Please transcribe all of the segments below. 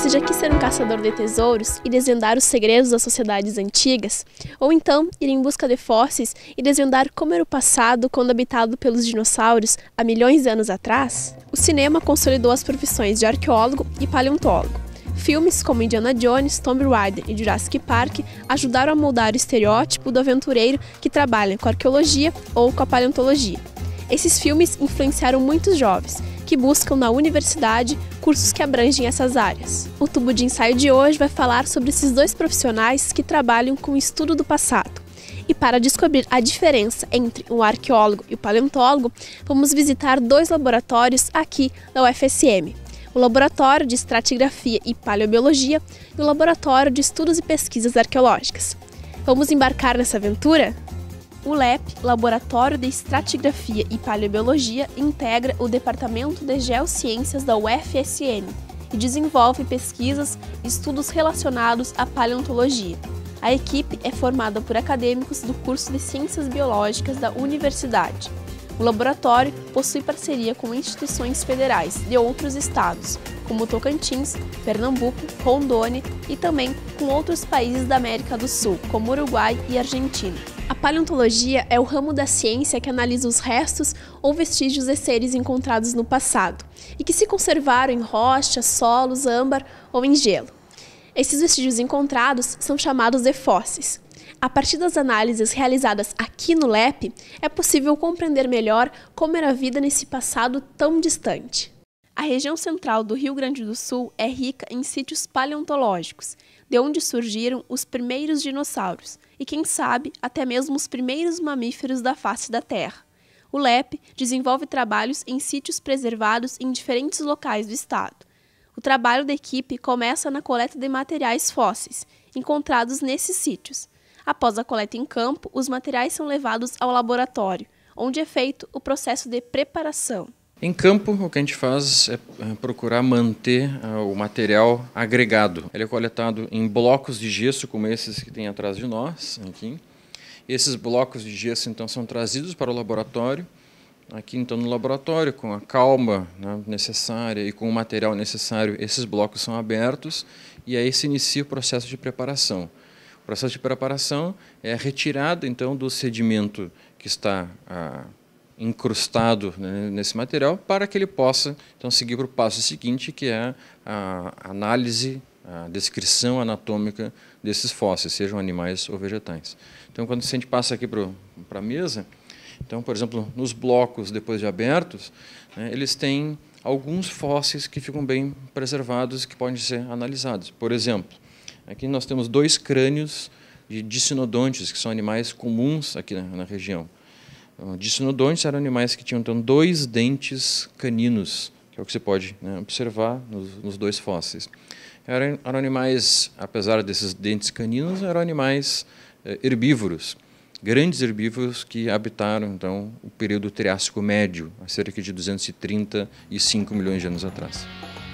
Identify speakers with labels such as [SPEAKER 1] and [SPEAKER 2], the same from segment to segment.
[SPEAKER 1] seja quis ser um caçador de tesouros e desvendar os segredos das sociedades antigas, ou então ir em busca de fósseis e desvendar como era o passado quando habitado pelos dinossauros há milhões de anos atrás, o cinema consolidou as profissões de arqueólogo e paleontólogo. Filmes como Indiana Jones, Tomb Raider e Jurassic Park ajudaram a moldar o estereótipo do aventureiro que trabalha com arqueologia ou com a paleontologia. Esses filmes influenciaram muitos jovens que buscam na universidade cursos que abrangem essas áreas. O tubo de ensaio de hoje vai falar sobre esses dois profissionais que trabalham com o estudo do passado. E para descobrir a diferença entre o arqueólogo e o paleontólogo, vamos visitar dois laboratórios aqui da UFSM. O Laboratório de Estratigrafia e Paleobiologia e o Laboratório de Estudos e Pesquisas Arqueológicas. Vamos embarcar nessa aventura? O LEP, Laboratório de Estratigrafia e Paleobiologia, integra o Departamento de Geociências da UFSM e desenvolve pesquisas e estudos relacionados à paleontologia. A equipe é formada por acadêmicos do curso de Ciências Biológicas da universidade. O laboratório possui parceria com instituições federais de outros estados, como Tocantins, Pernambuco, Rondônia e também com outros países da América do Sul, como Uruguai e Argentina. A paleontologia é o ramo da ciência que analisa os restos ou vestígios de seres encontrados no passado e que se conservaram em rochas, solos, âmbar ou em gelo. Esses vestígios encontrados são chamados de fósseis. A partir das análises realizadas aqui no LEP, é possível compreender melhor como era a vida nesse passado tão distante. A região central do Rio Grande do Sul é rica em sítios paleontológicos, de onde surgiram os primeiros dinossauros e, quem sabe, até mesmo os primeiros mamíferos da face da Terra. O LEP desenvolve trabalhos em sítios preservados em diferentes locais do estado. O trabalho da equipe começa na coleta de materiais fósseis encontrados nesses sítios. Após a coleta em campo, os materiais são levados ao laboratório, onde é feito o processo de preparação.
[SPEAKER 2] Em campo, o que a gente faz é, é procurar manter ah, o material agregado. Ele é coletado em blocos de gesso, como esses que tem atrás de nós, aqui. Esses blocos de gesso, então, são trazidos para o laboratório. Aqui, então, no laboratório, com a calma né, necessária e com o material necessário, esses blocos são abertos e aí se inicia o processo de preparação. O processo de preparação é a retirada, então, do sedimento que está... Ah, incrustado né, nesse material para que ele possa então seguir para o passo seguinte, que é a análise, a descrição anatômica desses fósseis, sejam animais ou vegetais. Então, quando a gente passa aqui para a mesa, então, por exemplo, nos blocos depois de abertos, né, eles têm alguns fósseis que ficam bem preservados que podem ser analisados. Por exemplo, aqui nós temos dois crânios de dicinodontes, que são animais comuns aqui na, na região. Dicinodontes eram animais que tinham então dois dentes caninos, que é o que você pode né, observar nos, nos, dois fósseis. Eram, eram, animais, apesar desses dentes caninos, eram animais eh, herbívoros, grandes herbívoros que habitaram então o período Triássico Médio, há cerca de 235 milhões de anos atrás.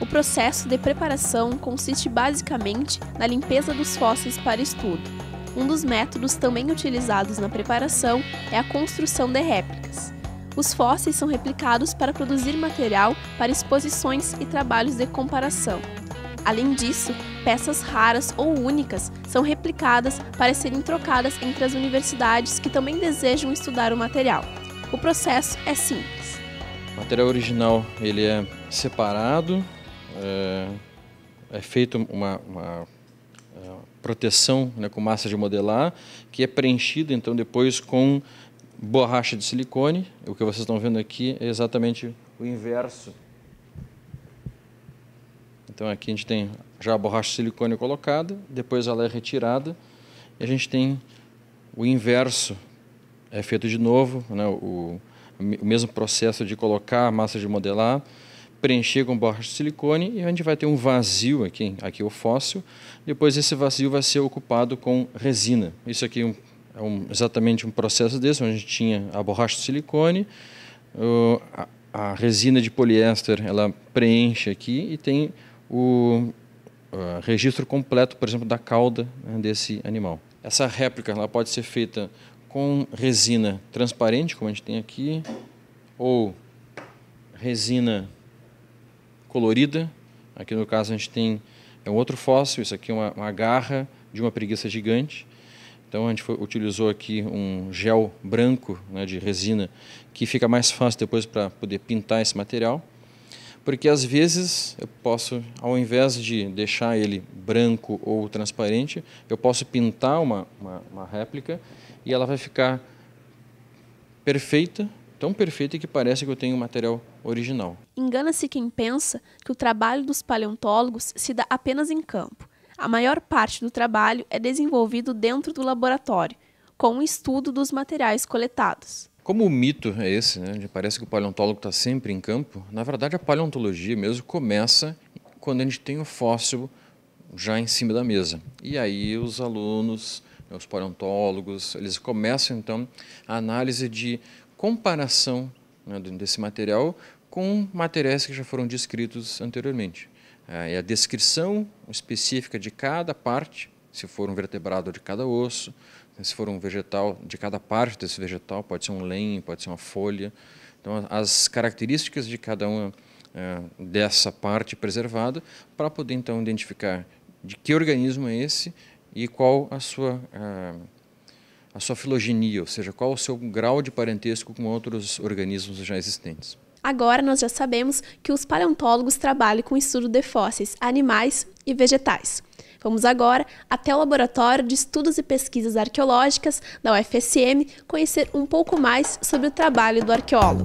[SPEAKER 1] O processo de preparação consiste basicamente na limpeza dos fósseis para estudo. Um dos métodos também utilizados na preparação é a construção de réplicas. Os fósseis são replicados para produzir material para exposições e trabalhos de comparação. Além disso, peças raras ou únicas são replicadas para serem trocadas entre as universidades que também desejam estudar o material. O processo é simples.
[SPEAKER 2] O material original ele é separado, é, é feito uma, uma proteção né, com massa de modelar, que é preenchida então depois com borracha de silicone. O que vocês estão vendo aqui é exatamente o inverso. Então aqui a gente tem já a borracha de silicone colocada, depois ela é retirada e a gente tem o inverso é feito de novo, né, o, o mesmo processo de colocar a massa de modelar preencher com borracha de silicone e a gente vai ter um vazio aqui, aqui o fóssil. Depois esse vazio vai ser ocupado com resina. Isso aqui é, um, é exatamente um processo desse, onde a gente tinha a borracha de silicone, a, resina de poliéster ela preenche aqui e tem o registro completo, por exemplo, da cauda né, desse animal. Essa réplica ela pode ser feita com resina transparente, como a gente tem aqui, ou resina colorida. Aqui no caso a gente tem é um outro fóssil, isso aqui é uma, uma garra de uma preguiça gigante. Então a gente foi, utilizou aqui um gel branco né, de resina que fica mais fácil depois para poder pintar esse material, porque às vezes eu posso, ao invés de deixar ele branco ou transparente, eu posso pintar uma, uma, uma réplica e ela vai ficar perfeita tão perfeita que parece que eu tenho o material original.
[SPEAKER 1] Engana-se quem pensa que o trabalho dos paleontólogos se dá apenas em campo. A maior parte do trabalho é desenvolvido dentro do laboratório, com o estudo dos materiais coletados.
[SPEAKER 2] Como o mito é esse, né, parece que o paleontólogo está sempre em campo, na verdade a paleontologia mesmo começa quando a gente tem o fóssil já em cima da mesa. E aí os alunos, né, os paleontólogos, eles começam então a análise de comparação né, desse material com materiais que já foram descritos anteriormente. É a descrição específica de cada parte, se for um vertebrado de cada osso, se for um vegetal de cada parte desse vegetal, pode ser um lenho, pode ser uma folha. Então, as características de cada uma é, dessa parte preservada, para poder então identificar de que organismo é esse e qual a sua. É, a sua filogenia, ou seja, qual o seu grau de parentesco com outros organismos já existentes.
[SPEAKER 1] Agora nós já sabemos que os paleontólogos trabalham com o estudo de fósseis, animais e vegetais. Vamos agora até o Laboratório de Estudos e Pesquisas Arqueológicas da UFSM conhecer um pouco mais sobre o trabalho do arqueólogo.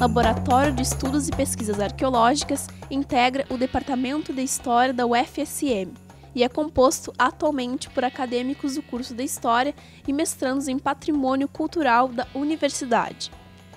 [SPEAKER 1] Laboratório de Estudos e Pesquisas Arqueológicas, integra o Departamento de História da UFSM e é composto atualmente por acadêmicos do curso de História e mestrandos em Patrimônio Cultural da Universidade.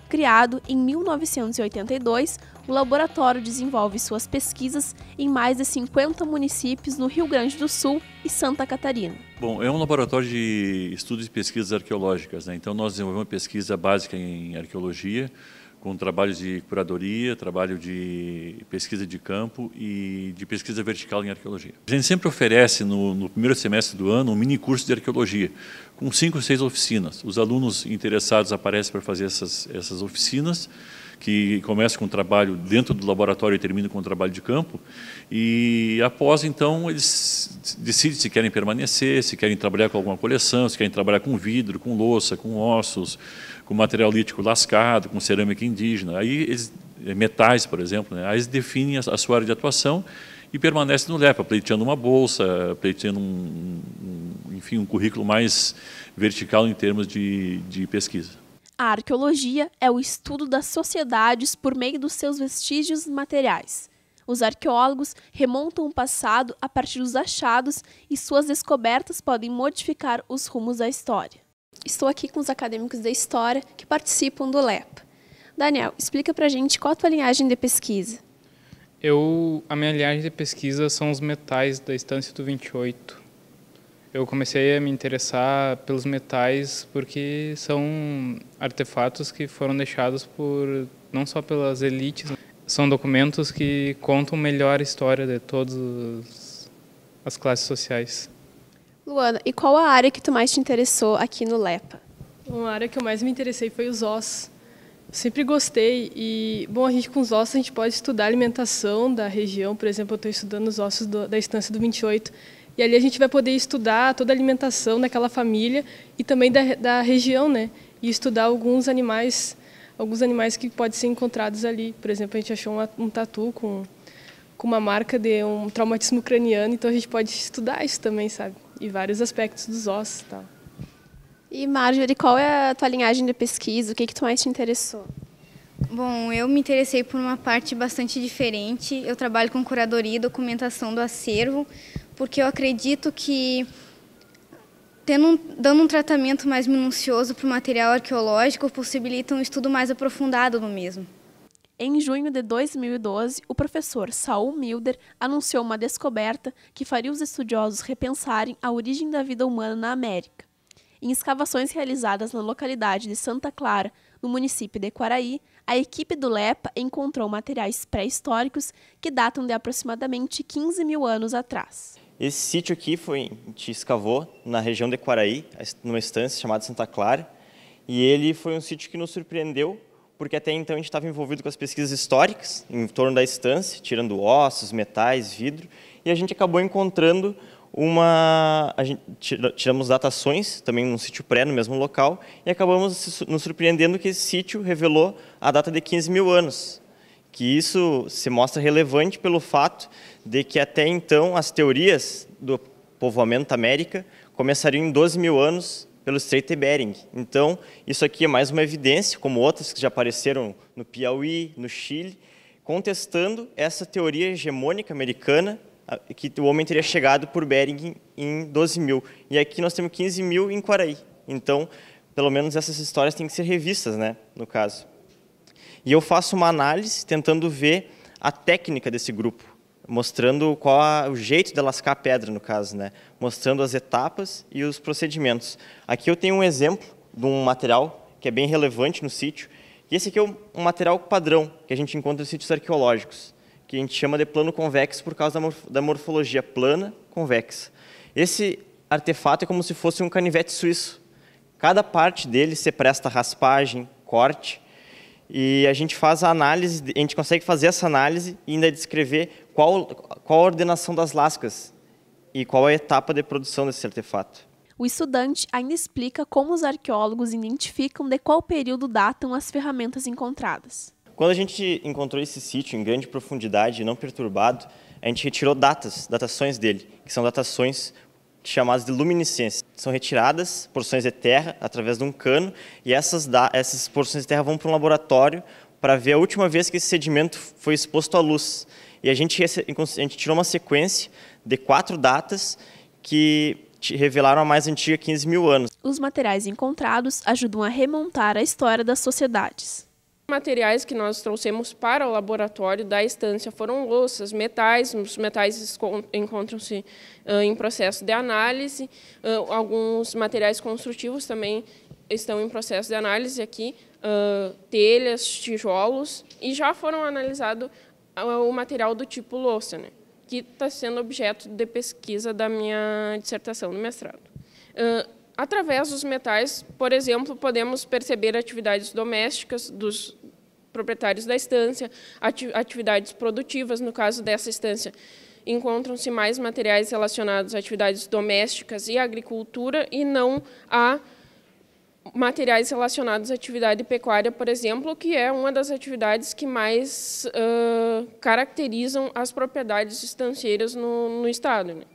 [SPEAKER 1] Criado em 1982, o laboratório desenvolve suas pesquisas em mais de 50 municípios no Rio Grande do Sul e Santa Catarina.
[SPEAKER 3] Bom, é um laboratório de estudos e pesquisas arqueológicas, né? então nós desenvolvemos uma pesquisa básica em arqueologia, com trabalho de curadoria, trabalho de pesquisa de campo e de pesquisa vertical em arqueologia. A gente sempre oferece, no, no primeiro semestre do ano, um mini curso de arqueologia, com cinco, ou seis oficinas. Os alunos interessados aparecem para fazer essas, essas oficinas, que começa com um trabalho dentro do laboratório e termina com um trabalho de campo. E após, então, eles decidem se querem permanecer, se querem trabalhar com alguma coleção, se querem trabalhar com vidro, com louça, com ossos, com material lítico lascado, com cerâmica indígena. Aí eles, eh, metais, por exemplo, né? aí eles definem a, sua área de atuação e permanecem no LEPA, pleiteando uma bolsa, pleiteando um, um, enfim, um currículo mais vertical em termos de, de pesquisa.
[SPEAKER 1] A arqueologia é o estudo das sociedades por meio dos seus vestígios materiais. Os arqueólogos remontam o passado a partir dos achados e suas descobertas podem modificar os rumos da história estou aqui com os acadêmicos da História que participam do LEP. Daniel, explica para a gente qual a tua linhagem de pesquisa.
[SPEAKER 2] Eu, a minha linhagem de pesquisa são os metais da estância do 28. Eu comecei a me interessar pelos metais porque são artefatos que foram deixados por não só pelas elites, né? são documentos que contam melhor a história de todas
[SPEAKER 4] as classes sociais.
[SPEAKER 1] Luana, e qual a área que tu mais te interessou aqui no LEPA? Uma área que eu mais me interessei foi os ossos. Eu sempre gostei e, bom, a gente com os ossos a gente pode estudar a alimentação da região. Por exemplo, eu estou estudando os ossos do, da estância do 28 e ali a gente vai poder estudar toda a alimentação daquela família e também da, da região, né? E estudar alguns animais, alguns animais que podem ser encontrados ali. Por exemplo, a gente achou um, um tatu com, com uma marca de um traumatismo craniano, então a gente pode estudar isso também, sabe? e vários aspectos dos ossos e tal. E Marjorie, qual é a tua linhagem de pesquisa? O que, que tu mais te interessou? Bom, eu me interessei por uma parte bastante diferente. Eu trabalho com curadoria e documentação do acervo, porque eu acredito que tendo um, dando um tratamento mais minucioso para o material arqueológico possibilita um estudo mais aprofundado do mesmo. Em junho de 2012, o professor Saul Milder anunciou uma descoberta que faria os estudiosos repensarem a origem da vida humana na América. Em escavações realizadas na localidade de Santa Clara, no município de Quaraí, a equipe do LEPA encontrou materiais pré-históricos que datam de aproximadamente 15 mil anos atrás.
[SPEAKER 4] Esse sítio aqui foi, a gente escavou na região de Quaraí, numa estância chamada Santa Clara, e ele foi um sítio que nos surpreendeu porque até então a gente estava envolvido com as pesquisas históricas em torno da estância, tirando ossos, metais, vidro, e a gente acabou encontrando uma... tiramos datações, também num sítio pré, no mesmo local, e acabamos nos surpreendendo que esse sítio revelou a data de 15 mil anos, que isso se mostra relevante pelo fato de que até então as teorias do povoamento da América começariam em 12 mil anos pelo Estreito de Bering. Então, isso aqui é mais uma evidência, como outras que já apareceram no Piauí, no Chile, contestando essa teoria hegemônica americana que o homem teria chegado por Bering em 12 mil. E aqui nós temos 15 mil em Quaraí. Então, pelo menos essas histórias têm que ser revistas, né, no caso. E eu faço uma análise tentando ver a técnica desse grupo mostrando qual a, o jeito de lascar a pedra, no caso, né? mostrando as etapas e os procedimentos. Aqui eu tenho um exemplo de um material que é bem relevante no sítio, e esse aqui é um, material padrão que a gente encontra em sítios arqueológicos, que a gente chama de plano convexo por causa da, morf da morfologia plana convexa. Esse artefato é como se fosse um canivete suíço. Cada parte dele se presta raspagem, corte, e a gente faz a análise, a gente consegue fazer essa análise e ainda descrever qual, qual a ordenação das lascas e qual a etapa de produção desse artefato.
[SPEAKER 1] O estudante ainda explica como os arqueólogos identificam de qual período datam as ferramentas encontradas.
[SPEAKER 4] Quando a gente encontrou esse sítio em grande profundidade e não perturbado, a gente retirou datas, datações dele, que são datações chamadas de luminescência. São retiradas porções de terra através de um cano e essas, da, essas porções de terra vão para um laboratório para ver a última vez que esse sedimento foi exposto à luz. E a gente, a gente tirou uma sequência de quatro datas que revelaram a mais antiga 15 mil anos.
[SPEAKER 1] Os materiais encontrados ajudam a remontar a história das sociedades materiais que nós trouxemos para o laboratório da estância foram louças, metais, os metais encontram-se uh, em processo de análise, uh, alguns materiais construtivos também estão em processo de análise aqui, uh, telhas, tijolos, e já foram analisados o material do tipo louça, né, que está sendo objeto de pesquisa da minha dissertação do mestrado. Através dos metais, por exemplo, podemos perceber atividades domésticas dos proprietários da estância, atividades produtivas, no caso dessa estância, encontram-se mais materiais relacionados a atividades domésticas e agricultura e não a materiais relacionados à atividade pecuária, por exemplo, que é uma das atividades que mais uh, caracterizam as propriedades estancieiras no, no Estado. Né?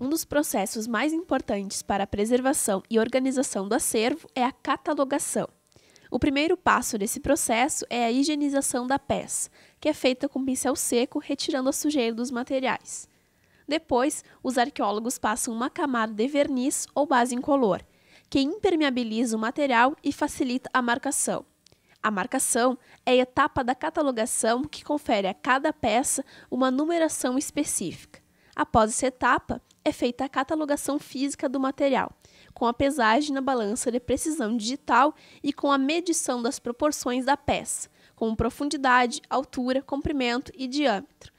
[SPEAKER 1] Um dos processos mais importantes para a preservação e organização do acervo é a catalogação. O primeiro passo desse processo é a higienização da peça, que é feita com pincel seco, retirando a sujeira dos materiais. Depois, os arqueólogos passam uma camada de verniz ou base incolor, que impermeabiliza o material e facilita a marcação. A marcação é a etapa da catalogação que confere a cada peça uma numeração específica. Após essa etapa, é feita a catalogação física do material, com a pesagem na balança de precisão digital e com a medição das proporções da peça, como profundidade, altura, comprimento e diâmetro.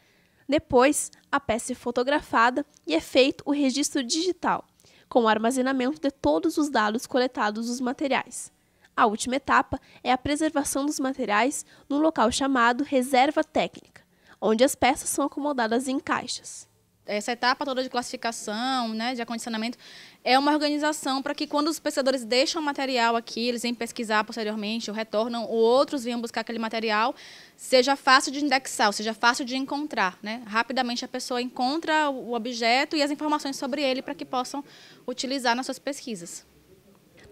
[SPEAKER 1] Depois, a peça é fotografada e é feito o registro digital, com o armazenamento de todos os dados coletados dos materiais. A última etapa é a preservação dos materiais num local chamado reserva técnica, onde as peças são acomodadas em caixas essa etapa toda de classificação, né, de acondicionamento, é uma organização para que quando os pesquisadores deixam o material aqui, eles vêm pesquisar posteriormente, ou retornam, ou outros venham buscar aquele material, seja fácil de indexar, ou seja fácil de encontrar. Né? Rapidamente a pessoa encontra o objeto e as informações sobre ele para que possam utilizar nas suas pesquisas.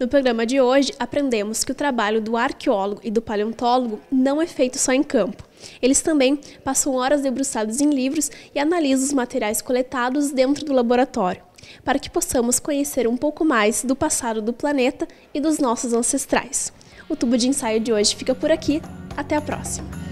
[SPEAKER 1] No programa de hoje, aprendemos que o trabalho do arqueólogo e do paleontólogo não é feito só em campo. Eles também passam horas debruçados em livros e analisam os materiais coletados dentro do laboratório, para que possamos conhecer um pouco mais do passado do planeta e dos nossos ancestrais. O tubo de ensaio de hoje fica por aqui. Até a próxima!